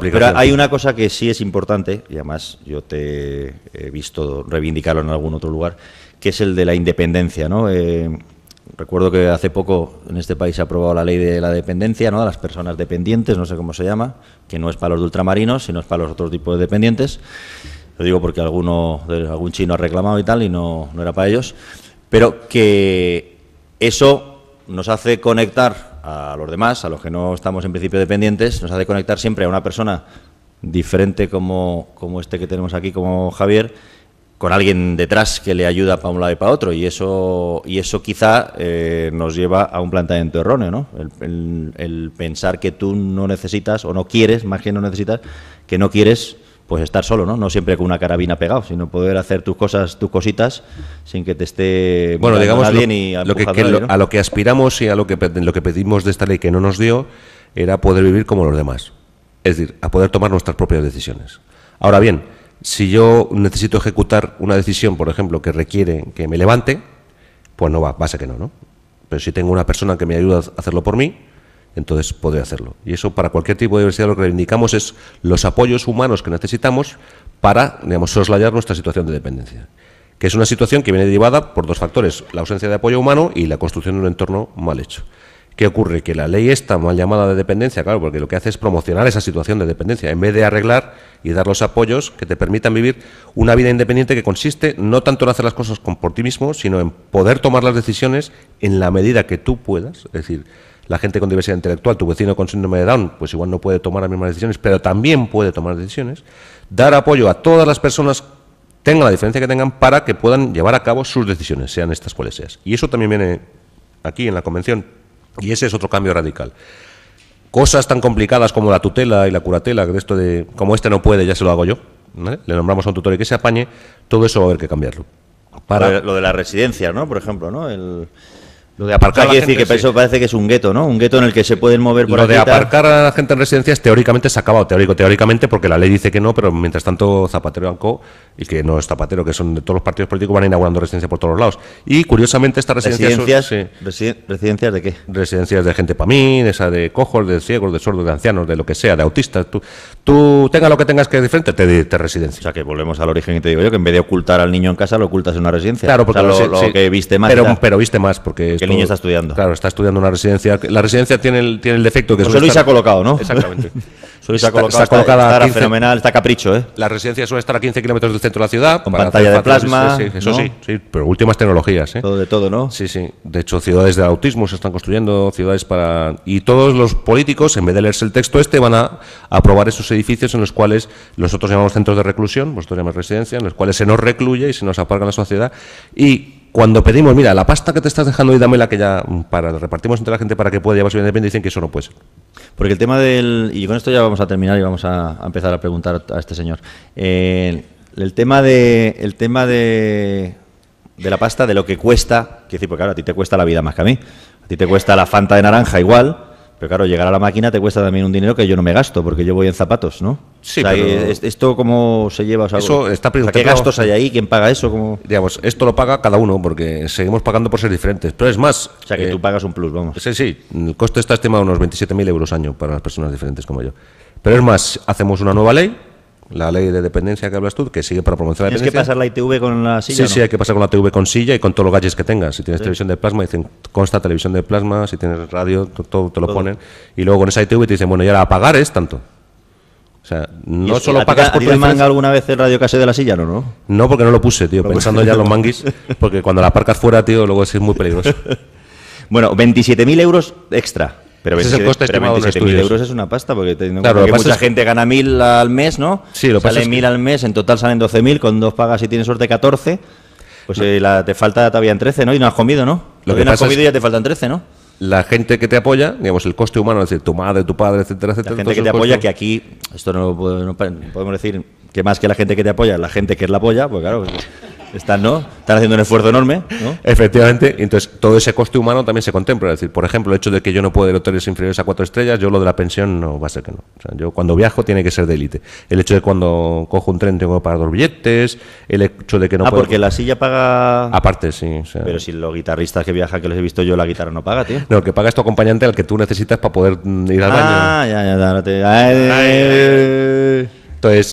Pero hay una cosa que sí es importante, y además yo te he visto reivindicarlo en algún otro lugar, que es el de la independencia, ¿no? Eh, recuerdo que hace poco en este país se ha aprobado la ley de la dependencia, ¿no? las personas dependientes, no sé cómo se llama, que no es para los de ultramarinos, sino es para los otros tipos de dependientes. Lo digo porque alguno, algún chino ha reclamado y tal, y no, no era para ellos. Pero que eso nos hace conectar a los demás, a los que no estamos en principio dependientes, nos hace conectar siempre a una persona diferente como, como este que tenemos aquí, como Javier, con alguien detrás que le ayuda para un lado y para otro. Y eso, y eso quizá eh, nos lleva a un planteamiento erróneo, ¿no? el, pensar que tú no necesitas o no quieres, más que no necesitas, que no quieres pues estar solo, ¿no? No siempre con una carabina pegado, sino poder hacer tus cosas, tus cositas, sin que te esté bueno, digamos a lo que aspiramos y a lo que lo que pedimos de esta ley que no nos dio era poder vivir como los demás, es decir, a poder tomar nuestras propias decisiones. Ahora bien, si yo necesito ejecutar una decisión, por ejemplo, que requiere que me levante, pues no va, pasa que no, ¿no? Pero si tengo una persona que me ayuda a hacerlo por mí, entonces poder hacerlo. Y eso para cualquier tipo de diversidad lo que reivindicamos es los apoyos humanos que necesitamos para, digamos, soslayar nuestra situación de dependencia, que es una situación que viene derivada por dos factores, la ausencia de apoyo humano y la construcción de un entorno mal hecho. ¿Qué ocurre? Que la ley está mal llamada de dependencia, claro, porque lo que hace es promocionar esa situación de dependencia, en vez de arreglar y dar los apoyos que te permitan vivir una vida independiente que consiste no tanto en hacer las cosas por ti mismo, sino en poder tomar las decisiones en la medida que tú puedas. Es decir, la gente con diversidad intelectual, tu vecino con síndrome de Down, pues igual no puede tomar las mismas decisiones, pero también puede tomar decisiones, dar apoyo a todas las personas, tenga la diferencia que tengan, para que puedan llevar a cabo sus decisiones, sean estas cuales sean. Y eso también viene aquí en la Convención, y ese es otro cambio radical. Cosas tan complicadas como la tutela y la curatela, de esto de, como este no puede, ya se lo hago yo, le nombramos a un tutor y que se apañe, todo eso va a haber que cambiarlo. Para... Lo de la residencia, ¿no? Por ejemplo, ¿no? El lo de aparcar. decir que parece que es un gueto, ¿no? Un gueto en el que se pueden mover Lo de aparcar a la gente en residencias teóricamente se ha acabado, teórico, teóricamente, porque la ley dice que no, pero mientras tanto Zapatero blanco y que no es Zapatero, que son de todos los partidos políticos, van inaugurando residencias por todos los lados. Y curiosamente, estas residencias. ¿Residencias, de qué? Residencias de gente para mí, esa de cojos, de ciegos, de sordos, de ancianos, de lo que sea, de autistas. Tú, tú tenga lo que tengas que diferente, te, te residencia. O sea, que volvemos al origen y te digo yo, que en vez de ocultar al niño en casa, lo ocultas en una residencia. Claro, porque lo, que viste más. pero viste más, porque el niño está estudiando. Claro, está estudiando una residencia. La residencia tiene el, tiene el defecto que se pues se ha colocado, ¿no? Exactamente. Solís ha colocado, está, está, fenomenal, está capricho, ¿eh? La residencia suele estar a 15 kilómetros del centro de la ciudad. Con pantalla de plasma. Sí, eso sí, sí, pero últimas tecnologías, ¿eh? Todo de todo, ¿no? Sí, sí. De hecho, ciudades de autismo se están construyendo, ciudades para... Y todos los políticos, en vez de leerse el texto este, van a aprobar esos edificios en los cuales nosotros llamamos centros de reclusión, vosotros llamáis residencia, en los cuales se nos recluye y se nos apaga la sociedad. Y cuando pedimos, mira, la pasta que te estás dejando y la que ya mm, para, repartimos entre la gente para que pueda llevarse bien dicen que eso no puede Porque el tema del. Y con esto ya vamos a terminar y vamos a, empezar a preguntar a este señor. el tema de. El tema de. De la pasta, de lo que cuesta, que decir, porque claro, a ti te cuesta la vida más que a mí. A ti te cuesta la Fanta de naranja igual, pero claro, llegar a la máquina te cuesta también un dinero que yo no me gasto, porque yo voy en zapatos, ¿no? Sí, o sea, ¿Esto cómo se lleva? eso está o ¿Qué gastos hay ahí? ¿Quién paga eso? Digamos, esto lo paga cada uno, porque seguimos pagando por ser diferentes. Pero es más... O sea, que eh, tú pagas un plus, vamos. Sí, sí. El coste está estimado a unos 27.000 euros año para las personas diferentes como yo. Pero es más, hacemos una nueva ley la ley de dependencia que hablas tú, que sigue para promocionar la ¿Tienes que pasar la ITV con la silla? Sí, sí, hay que pasar con la ITV con silla y con todos los gadgets que tengas. Si tienes televisión de plasma, dicen, consta televisión de plasma, si tienes radio, todo te lo ponen. Y luego con esa ITV te dicen, bueno, ya la a pagar es tanto. O sea, no solo pagas por tu manga alguna vez el radio de la silla, ¿no? ¿no? No, porque no lo puse, tío, pensando ya en los pues- manguis, porque cuando la aparcas fuera, tío, luego es muy peligroso. bueno, 27.000 euros extra pero ese es el coste de euros es una pasta, porque mucha gente gana mil al mes, ¿no? Sí, lo Sale mil al mes, en total salen 12.000, con dos pagas y tienes suerte 14. Pues eh, te falta todavía en 13, ¿no? Y no has comido, ¿no? Lo que no has comido ya te faltan 13, ¿no? la gente que te apoya, digamos, el coste humano, es decir, tu madre, tu padre, etcétera, etcétera. La gente que te apoya, que aquí, esto no, podemos decir que más que la gente que te apoya, la gente que la apoya, pues claro, están, ¿no? Están haciendo un esfuerzo enorme, ¿no? Efectivamente. Entonces, todo ese coste humano también se contempla. Es decir, por ejemplo, el hecho de que yo no pueda ir a hoteles inferiores a cuatro estrellas, yo lo de la pensión no va a ser que no. O sea, yo cuando viajo tiene que ser de élite. El hecho de cuando cojo un tren tengo que pagar dos billetes, el hecho de que no Ah, porque la silla paga... Aparte, sí. Pero si los guitarristas que viajan, que los he visto yo, la guitarra no paga, tío. No, que paga tu acompañante al que tú necesitas para poder ir al baño. Ah, ya, ya, ya. Eh. Entonces,